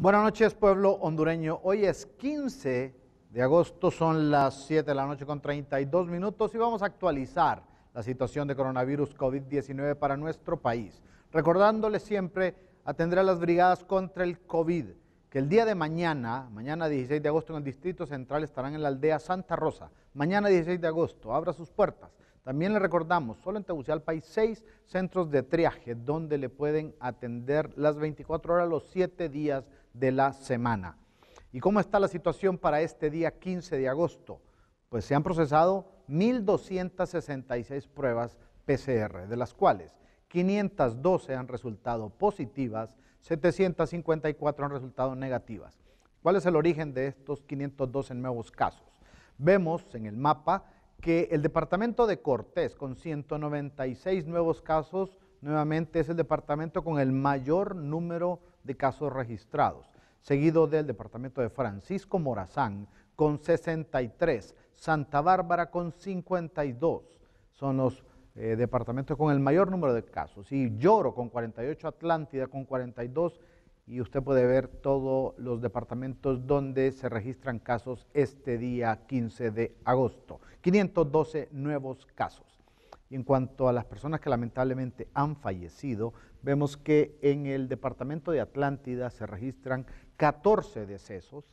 Buenas noches, pueblo hondureño. Hoy es 15 de agosto, son las 7 de la noche con 32 minutos y vamos a actualizar la situación de coronavirus COVID-19 para nuestro país. Recordándole siempre atender a las brigadas contra el COVID, que el día de mañana, mañana 16 de agosto en el Distrito Central estarán en la aldea Santa Rosa. Mañana 16 de agosto, abra sus puertas. También le recordamos, solo en Tegucigalpa hay seis centros de triaje donde le pueden atender las 24 horas, los 7 días de la semana. ¿Y cómo está la situación para este día 15 de agosto? Pues se han procesado 1.266 pruebas PCR, de las cuales 512 han resultado positivas, 754 han resultado negativas. ¿Cuál es el origen de estos 512 nuevos casos? Vemos en el mapa que el departamento de Cortés, con 196 nuevos casos, nuevamente es el departamento con el mayor número de casos registrados, seguido del departamento de Francisco Morazán con 63, Santa Bárbara con 52. Son los eh, departamentos con el mayor número de casos. Y Lloro con 48, Atlántida con 42 y usted puede ver todos los departamentos donde se registran casos este día 15 de agosto. 512 nuevos casos. Y en cuanto a las personas que lamentablemente han fallecido, vemos que en el departamento de Atlántida se registran 14 decesos,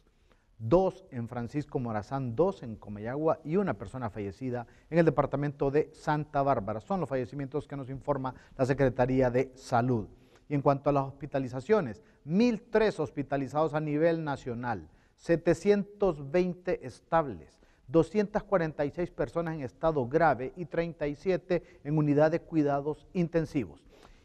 dos en Francisco Morazán, dos en Comayagua y una persona fallecida en el departamento de Santa Bárbara. Son los fallecimientos que nos informa la Secretaría de Salud. Y en cuanto a las hospitalizaciones, 1.003 hospitalizados a nivel nacional, 720 estables, 246 personas en estado grave y 37 en unidad de cuidados intensivos.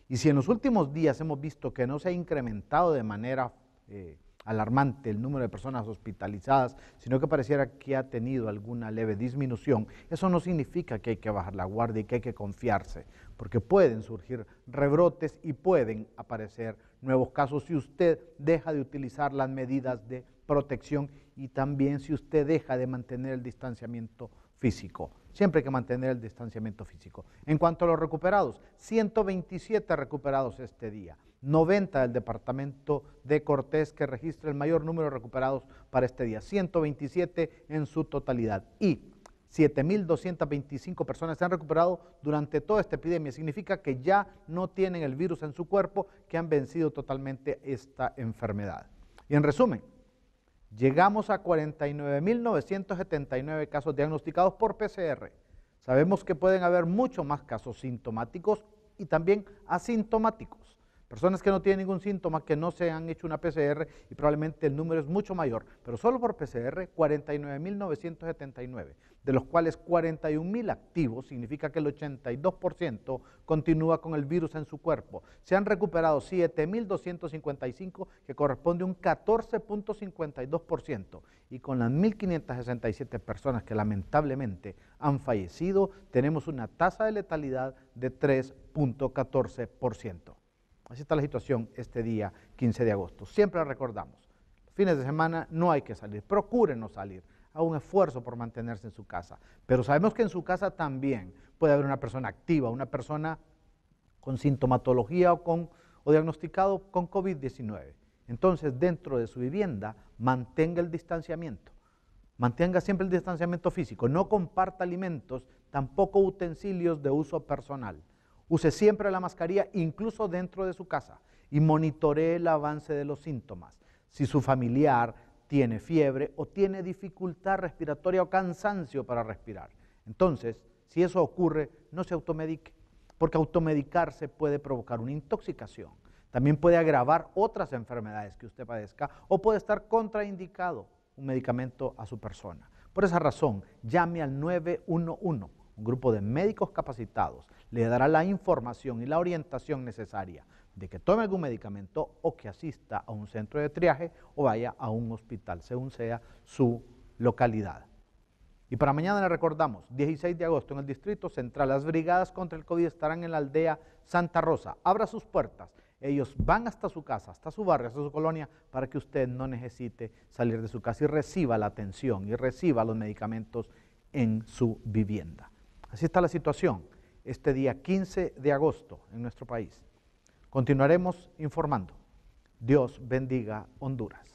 Y si en los últimos días hemos visto que no se ha incrementado de manera eh, alarmante el número de personas hospitalizadas, sino que pareciera que ha tenido alguna leve disminución, eso no significa que hay que bajar la guardia y que hay que confiarse, porque pueden surgir rebrotes y pueden aparecer nuevos casos si usted deja de utilizar las medidas de protección y también si usted deja de mantener el distanciamiento físico. Siempre hay que mantener el distanciamiento físico. En cuanto a los recuperados, 127 recuperados este día, 90 del departamento de Cortés que registra el mayor número de recuperados para este día, 127 en su totalidad. Y 7.225 personas se han recuperado durante toda esta epidemia. Significa que ya no tienen el virus en su cuerpo, que han vencido totalmente esta enfermedad. Y en resumen, Llegamos a 49.979 casos diagnosticados por PCR. Sabemos que pueden haber mucho más casos sintomáticos y también asintomáticos. Personas que no tienen ningún síntoma, que no se han hecho una PCR y probablemente el número es mucho mayor, pero solo por PCR 49.979, de los cuales 41.000 activos, significa que el 82% continúa con el virus en su cuerpo. Se han recuperado 7.255, que corresponde a un 14.52%, y con las 1.567 personas que lamentablemente han fallecido, tenemos una tasa de letalidad de 3.14%. Así está la situación este día 15 de agosto. Siempre recordamos, fines de semana no hay que salir, procure no salir, haga un esfuerzo por mantenerse en su casa. Pero sabemos que en su casa también puede haber una persona activa, una persona con sintomatología o, con, o diagnosticado con COVID-19. Entonces, dentro de su vivienda, mantenga el distanciamiento. Mantenga siempre el distanciamiento físico. No comparta alimentos, tampoco utensilios de uso personal. Use siempre la mascarilla, incluso dentro de su casa, y monitoree el avance de los síntomas. Si su familiar tiene fiebre o tiene dificultad respiratoria o cansancio para respirar. Entonces, si eso ocurre, no se automedique, porque automedicarse puede provocar una intoxicación. También puede agravar otras enfermedades que usted padezca o puede estar contraindicado un medicamento a su persona. Por esa razón, llame al 911, un grupo de médicos capacitados le dará la información y la orientación necesaria de que tome algún medicamento o que asista a un centro de triaje o vaya a un hospital, según sea su localidad. Y para mañana le recordamos, 16 de agosto en el Distrito Central, las brigadas contra el COVID estarán en la aldea Santa Rosa. Abra sus puertas. Ellos van hasta su casa, hasta su barrio, hasta su colonia, para que usted no necesite salir de su casa y reciba la atención y reciba los medicamentos en su vivienda. Así está la situación este día 15 de agosto en nuestro país. Continuaremos informando. Dios bendiga Honduras.